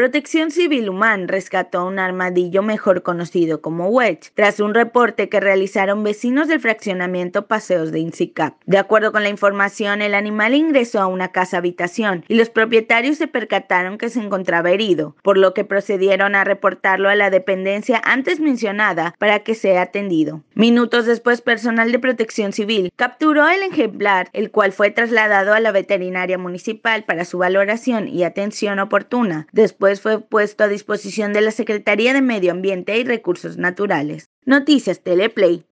Protección Civil Humana rescató un armadillo mejor conocido como Wedge, tras un reporte que realizaron vecinos del fraccionamiento Paseos de Incicap. De acuerdo con la información, el animal ingresó a una casa habitación y los propietarios se percataron que se encontraba herido, por lo que procedieron a reportarlo a la dependencia antes mencionada para que sea atendido. Minutos después, personal de Protección Civil capturó el ejemplar, el cual fue trasladado a la veterinaria municipal para su valoración y atención oportuna. Después fue puesto a disposición de la Secretaría de Medio Ambiente y Recursos Naturales. Noticias Teleplay.